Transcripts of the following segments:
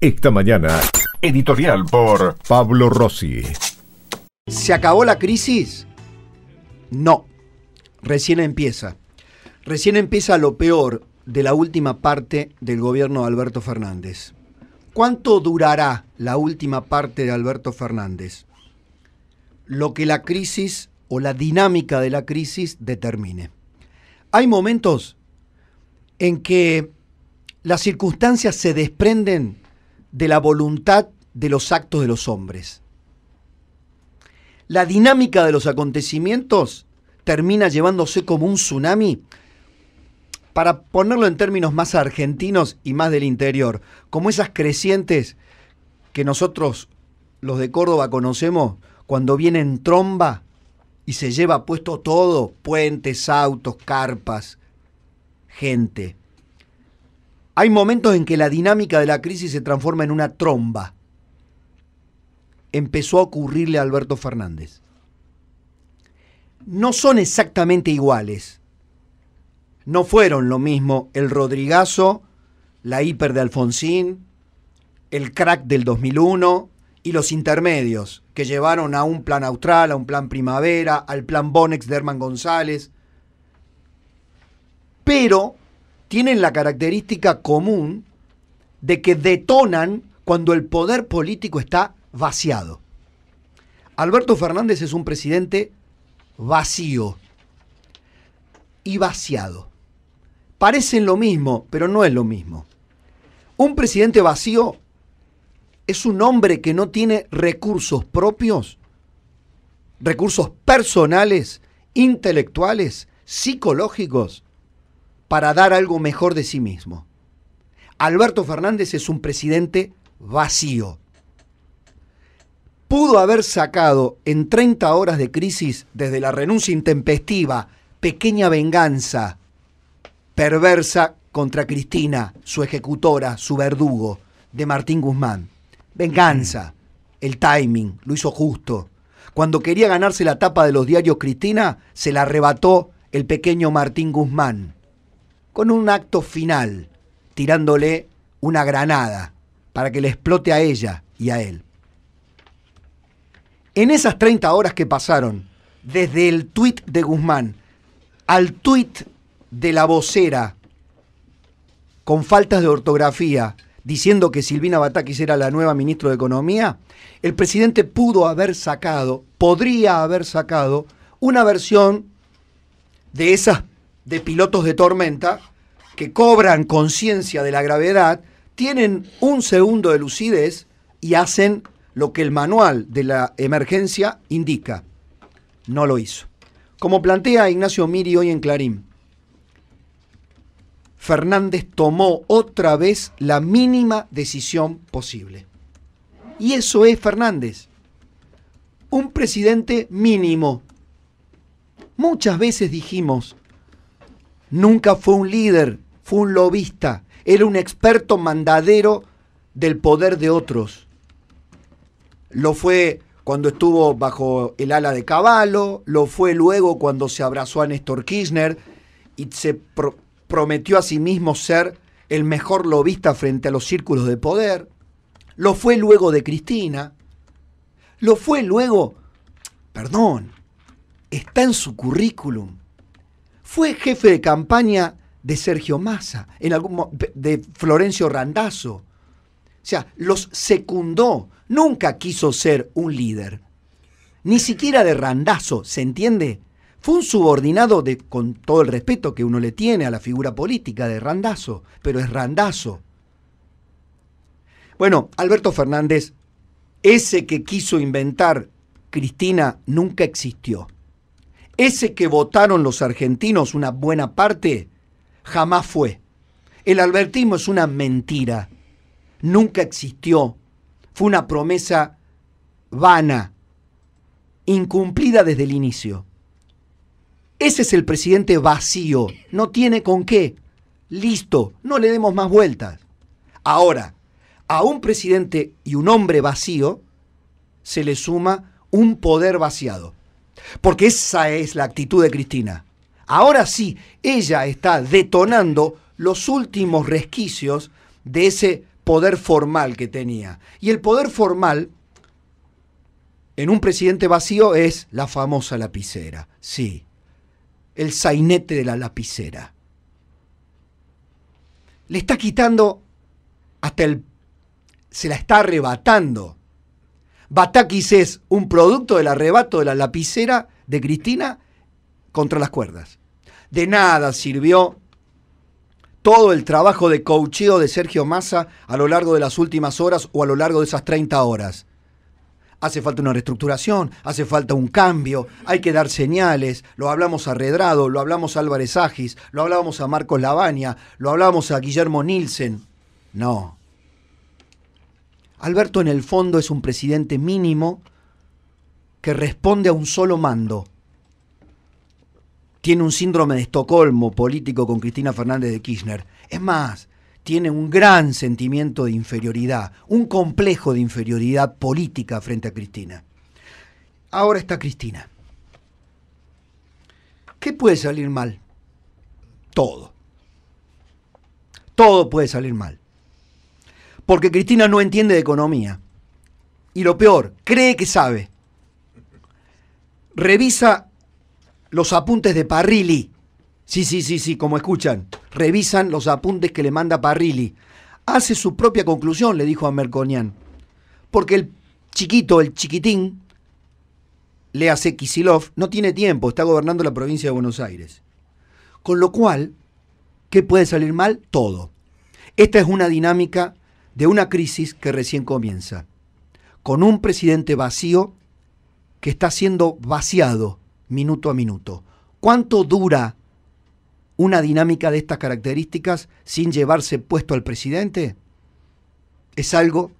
Esta mañana, editorial por Pablo Rossi. ¿Se acabó la crisis? No, recién empieza. Recién empieza lo peor de la última parte del gobierno de Alberto Fernández. ¿Cuánto durará la última parte de Alberto Fernández? Lo que la crisis o la dinámica de la crisis determine. Hay momentos en que las circunstancias se desprenden de la voluntad de los actos de los hombres. La dinámica de los acontecimientos termina llevándose como un tsunami, para ponerlo en términos más argentinos y más del interior, como esas crecientes que nosotros los de Córdoba conocemos cuando viene tromba y se lleva puesto todo, puentes, autos, carpas, gente. Hay momentos en que la dinámica de la crisis se transforma en una tromba. Empezó a ocurrirle a Alberto Fernández. No son exactamente iguales. No fueron lo mismo el Rodrigazo, la hiper de Alfonsín, el crack del 2001 y los intermedios que llevaron a un plan austral, a un plan primavera, al plan Bonex de Herman González. Pero tienen la característica común de que detonan cuando el poder político está vaciado. Alberto Fernández es un presidente vacío y vaciado. Parecen lo mismo, pero no es lo mismo. Un presidente vacío es un hombre que no tiene recursos propios, recursos personales, intelectuales, psicológicos, para dar algo mejor de sí mismo. Alberto Fernández es un presidente vacío. Pudo haber sacado en 30 horas de crisis desde la renuncia intempestiva, pequeña venganza perversa contra Cristina, su ejecutora, su verdugo, de Martín Guzmán. Venganza, el timing, lo hizo justo. Cuando quería ganarse la tapa de los diarios Cristina, se la arrebató el pequeño Martín Guzmán con un acto final, tirándole una granada para que le explote a ella y a él. En esas 30 horas que pasaron, desde el tuit de Guzmán al tuit de la vocera, con faltas de ortografía, diciendo que Silvina Batakis era la nueva ministra de Economía, el presidente pudo haber sacado, podría haber sacado, una versión de esas de pilotos de tormenta que cobran conciencia de la gravedad, tienen un segundo de lucidez y hacen lo que el manual de la emergencia indica. No lo hizo. Como plantea Ignacio Miri hoy en Clarín, Fernández tomó otra vez la mínima decisión posible. Y eso es Fernández. Un presidente mínimo. Muchas veces dijimos, Nunca fue un líder, fue un lobista. Era un experto mandadero del poder de otros. Lo fue cuando estuvo bajo el ala de Caballo, lo fue luego cuando se abrazó a Néstor Kirchner y se prometió a sí mismo ser el mejor lobista frente a los círculos de poder, lo fue luego de Cristina, lo fue luego, perdón, está en su currículum, fue jefe de campaña de Sergio Massa, en de Florencio Randazzo. O sea, los secundó. Nunca quiso ser un líder. Ni siquiera de Randazzo, ¿se entiende? Fue un subordinado de, con todo el respeto que uno le tiene a la figura política de Randazzo, pero es Randazzo. Bueno, Alberto Fernández, ese que quiso inventar Cristina nunca existió ese que votaron los argentinos, una buena parte, jamás fue. El albertismo es una mentira, nunca existió, fue una promesa vana, incumplida desde el inicio. Ese es el presidente vacío, no tiene con qué. Listo, no le demos más vueltas. Ahora, a un presidente y un hombre vacío se le suma un poder vaciado. Porque esa es la actitud de Cristina. Ahora sí, ella está detonando los últimos resquicios de ese poder formal que tenía. Y el poder formal en un presidente vacío es la famosa lapicera, sí, el sainete de la lapicera. Le está quitando hasta el... se la está arrebatando Batakis es un producto del arrebato de la lapicera de Cristina contra las cuerdas. De nada sirvió todo el trabajo de coacheo de Sergio Massa a lo largo de las últimas horas o a lo largo de esas 30 horas. Hace falta una reestructuración, hace falta un cambio, hay que dar señales. Lo hablamos a Redrado, lo hablamos a Álvarez Agis, lo hablábamos a Marcos Lavagna, lo hablábamos a Guillermo Nielsen. No, Alberto en el fondo es un presidente mínimo que responde a un solo mando. Tiene un síndrome de Estocolmo político con Cristina Fernández de Kirchner. Es más, tiene un gran sentimiento de inferioridad, un complejo de inferioridad política frente a Cristina. Ahora está Cristina. ¿Qué puede salir mal? Todo. Todo puede salir mal porque Cristina no entiende de economía. Y lo peor, cree que sabe. Revisa los apuntes de Parrilli. Sí, sí, sí, sí, como escuchan. Revisan los apuntes que le manda Parrilli. Hace su propia conclusión, le dijo a Merconian. Porque el chiquito, el chiquitín, le hace Kisilov, no tiene tiempo, está gobernando la provincia de Buenos Aires. Con lo cual, ¿qué puede salir mal? Todo. Esta es una dinámica de una crisis que recién comienza, con un presidente vacío que está siendo vaciado minuto a minuto. ¿Cuánto dura una dinámica de estas características sin llevarse puesto al presidente? Es algo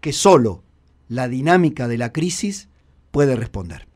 que solo la dinámica de la crisis puede responder.